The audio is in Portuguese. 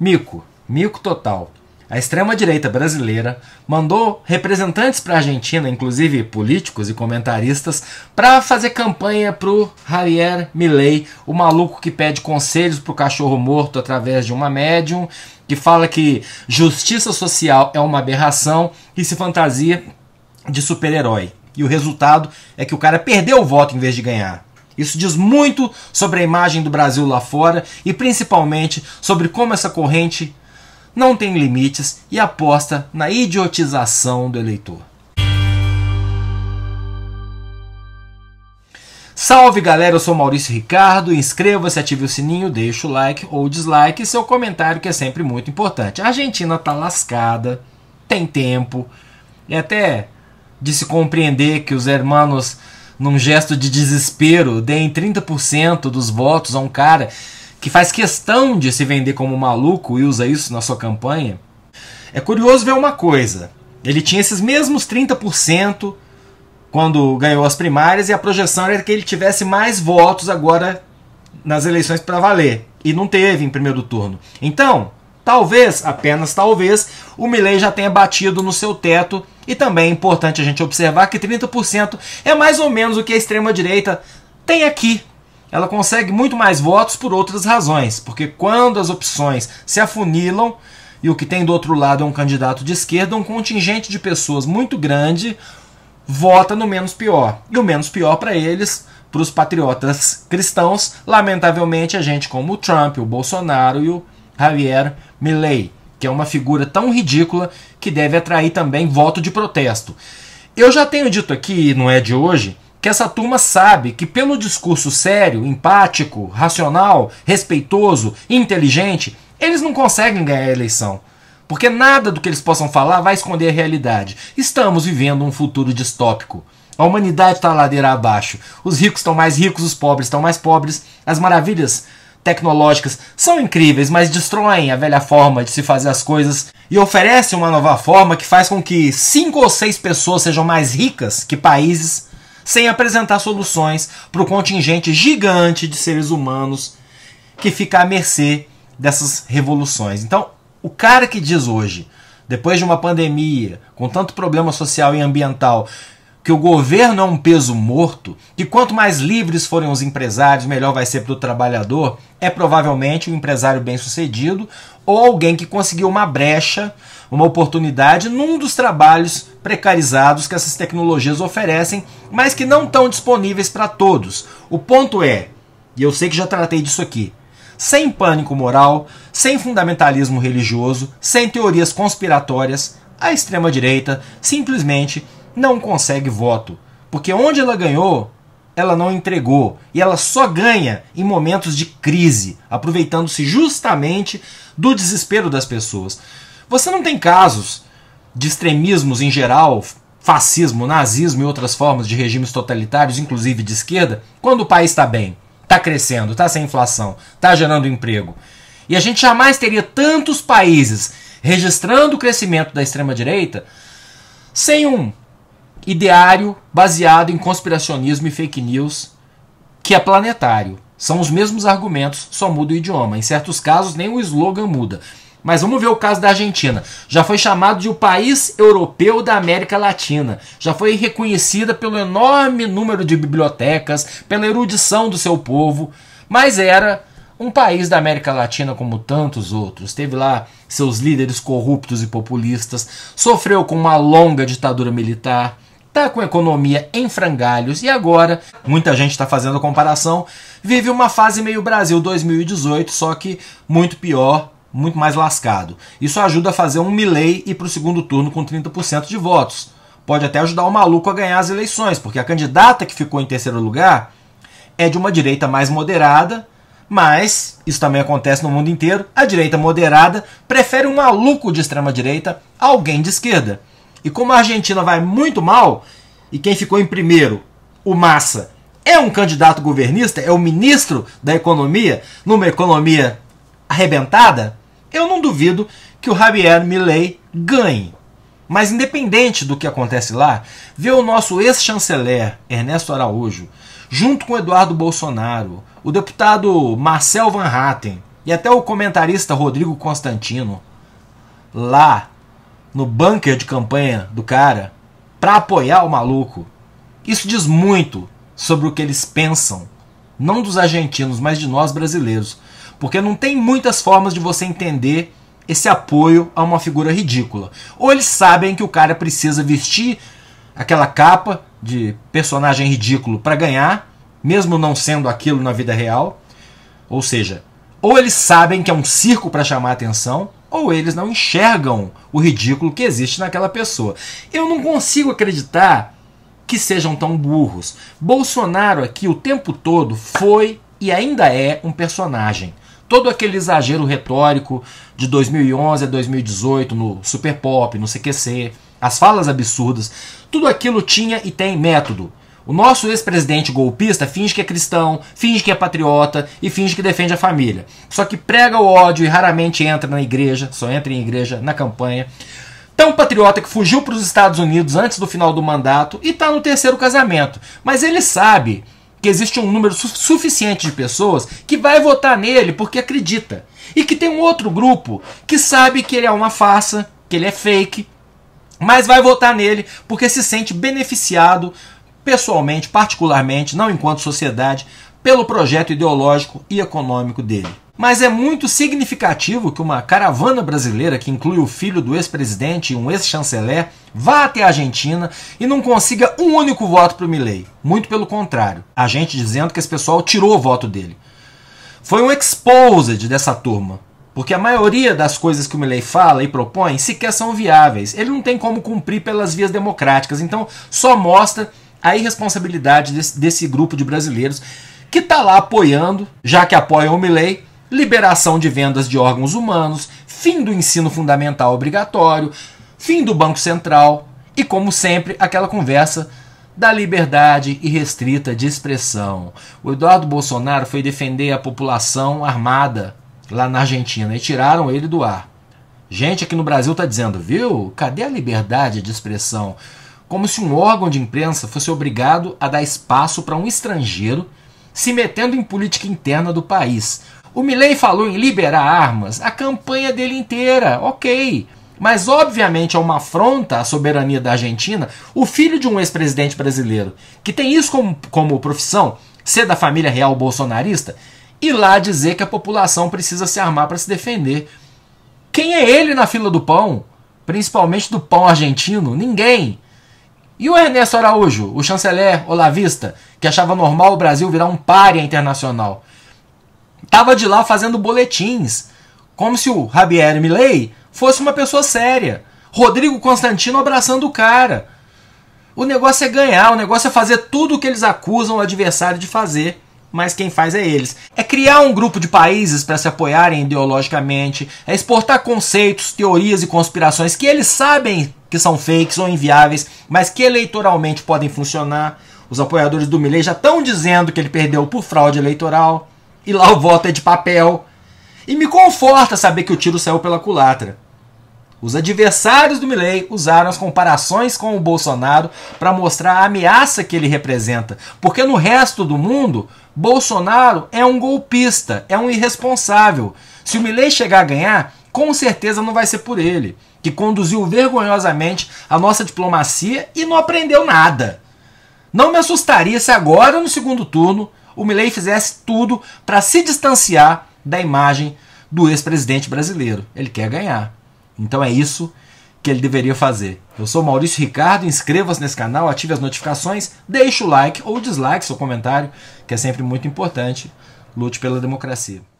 Mico, mico total. A extrema-direita brasileira mandou representantes para a Argentina, inclusive políticos e comentaristas, para fazer campanha pro Javier Milei, o maluco que pede conselhos pro cachorro morto através de uma médium, que fala que justiça social é uma aberração e se fantasia de super-herói. E o resultado é que o cara perdeu o voto em vez de ganhar. Isso diz muito sobre a imagem do Brasil lá fora e principalmente sobre como essa corrente não tem limites e aposta na idiotização do eleitor. Salve galera, eu sou Maurício Ricardo. Inscreva-se, ative o sininho, deixe o like ou dislike e seu comentário que é sempre muito importante. A Argentina tá lascada, tem tempo, e é até de se compreender que os hermanos num gesto de desespero, deem 30% dos votos a um cara que faz questão de se vender como maluco e usa isso na sua campanha. É curioso ver uma coisa. Ele tinha esses mesmos 30% quando ganhou as primárias e a projeção era que ele tivesse mais votos agora nas eleições para valer. E não teve em primeiro turno. Então, Talvez, apenas talvez, o Milley já tenha batido no seu teto e também é importante a gente observar que 30% é mais ou menos o que a extrema direita tem aqui. Ela consegue muito mais votos por outras razões, porque quando as opções se afunilam, e o que tem do outro lado é um candidato de esquerda, um contingente de pessoas muito grande vota no menos pior. E o menos pior para eles, para os patriotas cristãos, lamentavelmente, a gente como o Trump, o Bolsonaro e o Javier Milley, que é uma figura tão ridícula que deve atrair também voto de protesto. Eu já tenho dito aqui, não é de hoje, que essa turma sabe que pelo discurso sério, empático, racional, respeitoso, inteligente, eles não conseguem ganhar a eleição. Porque nada do que eles possam falar vai esconder a realidade. Estamos vivendo um futuro distópico. A humanidade está ladeira abaixo. Os ricos estão mais ricos, os pobres estão mais pobres. As maravilhas tecnológicas são incríveis, mas destroem a velha forma de se fazer as coisas e oferecem uma nova forma que faz com que cinco ou seis pessoas sejam mais ricas que países sem apresentar soluções para o contingente gigante de seres humanos que fica à mercê dessas revoluções. Então, o cara que diz hoje, depois de uma pandemia, com tanto problema social e ambiental, que o governo é um peso morto, que quanto mais livres forem os empresários, melhor vai ser para o trabalhador, é provavelmente um empresário bem-sucedido ou alguém que conseguiu uma brecha, uma oportunidade num dos trabalhos precarizados que essas tecnologias oferecem, mas que não estão disponíveis para todos. O ponto é, e eu sei que já tratei disso aqui, sem pânico moral, sem fundamentalismo religioso, sem teorias conspiratórias, a extrema-direita simplesmente não consegue voto. Porque onde ela ganhou, ela não entregou. E ela só ganha em momentos de crise, aproveitando-se justamente do desespero das pessoas. Você não tem casos de extremismos em geral, fascismo, nazismo e outras formas de regimes totalitários, inclusive de esquerda, quando o país está bem, está crescendo, está sem inflação, está gerando emprego. E a gente jamais teria tantos países registrando o crescimento da extrema-direita sem um ideário baseado em conspiracionismo e fake news, que é planetário. São os mesmos argumentos, só muda o idioma. Em certos casos, nem o slogan muda. Mas vamos ver o caso da Argentina. Já foi chamado de o país europeu da América Latina. Já foi reconhecida pelo enorme número de bibliotecas, pela erudição do seu povo, mas era um país da América Latina como tantos outros. Teve lá seus líderes corruptos e populistas, sofreu com uma longa ditadura militar, tá com a economia em frangalhos e agora, muita gente está fazendo a comparação, vive uma fase meio Brasil 2018, só que muito pior, muito mais lascado. Isso ajuda a fazer um Milley ir para o segundo turno com 30% de votos. Pode até ajudar o maluco a ganhar as eleições, porque a candidata que ficou em terceiro lugar é de uma direita mais moderada, mas isso também acontece no mundo inteiro. A direita moderada prefere um maluco de extrema direita a alguém de esquerda. E como a Argentina vai muito mal, e quem ficou em primeiro, o Massa, é um candidato governista, é o ministro da economia, numa economia arrebentada, eu não duvido que o Javier Milei ganhe. Mas independente do que acontece lá, ver o nosso ex-chanceler Ernesto Araújo, junto com Eduardo Bolsonaro, o deputado Marcel Van Hatten e até o comentarista Rodrigo Constantino lá no bunker de campanha do cara para apoiar o maluco. Isso diz muito sobre o que eles pensam, não dos argentinos, mas de nós brasileiros, porque não tem muitas formas de você entender esse apoio a uma figura ridícula. Ou eles sabem que o cara precisa vestir aquela capa de personagem ridículo para ganhar, mesmo não sendo aquilo na vida real. Ou seja, ou eles sabem que é um circo para chamar atenção, ou eles não enxergam o ridículo que existe naquela pessoa. Eu não consigo acreditar que sejam tão burros. Bolsonaro aqui o tempo todo foi e ainda é um personagem. Todo aquele exagero retórico de 2011 a 2018 no Super Pop, no CQC, as falas absurdas, tudo aquilo tinha e tem método. O nosso ex-presidente golpista finge que é cristão, finge que é patriota e finge que defende a família. Só que prega o ódio e raramente entra na igreja, só entra em igreja na campanha. Tão patriota que fugiu para os Estados Unidos antes do final do mandato e está no terceiro casamento. Mas ele sabe que existe um número su suficiente de pessoas que vai votar nele porque acredita. E que tem um outro grupo que sabe que ele é uma farsa, que ele é fake, mas vai votar nele porque se sente beneficiado pessoalmente, particularmente, não enquanto sociedade, pelo projeto ideológico e econômico dele. Mas é muito significativo que uma caravana brasileira, que inclui o filho do ex-presidente e um ex-chanceler, vá até a Argentina e não consiga um único voto para o Milley. Muito pelo contrário, a gente dizendo que esse pessoal tirou o voto dele. Foi um exposed dessa turma, porque a maioria das coisas que o Milley fala e propõe sequer são viáveis. Ele não tem como cumprir pelas vias democráticas, então só mostra a irresponsabilidade desse, desse grupo de brasileiros que está lá apoiando, já que apoia o Milley, liberação de vendas de órgãos humanos, fim do ensino fundamental obrigatório, fim do Banco Central e, como sempre, aquela conversa da liberdade irrestrita de expressão. O Eduardo Bolsonaro foi defender a população armada lá na Argentina e tiraram ele do ar. Gente aqui no Brasil está dizendo, viu? Cadê a liberdade de expressão? como se um órgão de imprensa fosse obrigado a dar espaço para um estrangeiro se metendo em política interna do país. O Milley falou em liberar armas a campanha dele inteira, ok. Mas obviamente é uma afronta à soberania da Argentina o filho de um ex-presidente brasileiro, que tem isso como, como profissão, ser da família real bolsonarista, e lá dizer que a população precisa se armar para se defender. Quem é ele na fila do pão? Principalmente do pão argentino? Ninguém. E o Ernesto Araújo, o chanceler olavista, que achava normal o Brasil virar um pária internacional, estava de lá fazendo boletins, como se o Javier Milei fosse uma pessoa séria. Rodrigo Constantino abraçando o cara. O negócio é ganhar, o negócio é fazer tudo o que eles acusam o adversário de fazer mas quem faz é eles. É criar um grupo de países para se apoiarem ideologicamente, é exportar conceitos, teorias e conspirações que eles sabem que são fakes ou inviáveis, mas que eleitoralmente podem funcionar. Os apoiadores do Milley já estão dizendo que ele perdeu por fraude eleitoral, e lá o voto é de papel. E me conforta saber que o tiro saiu pela culatra. Os adversários do Milley usaram as comparações com o Bolsonaro para mostrar a ameaça que ele representa, porque no resto do mundo, Bolsonaro é um golpista, é um irresponsável. Se o Milley chegar a ganhar, com certeza não vai ser por ele, que conduziu vergonhosamente a nossa diplomacia e não aprendeu nada. Não me assustaria se agora, no segundo turno, o Milley fizesse tudo para se distanciar da imagem do ex-presidente brasileiro. Ele quer ganhar. Então é isso que ele deveria fazer. Eu sou Maurício Ricardo, inscreva-se nesse canal, ative as notificações, deixe o like ou dislike, seu comentário, que é sempre muito importante. Lute pela democracia.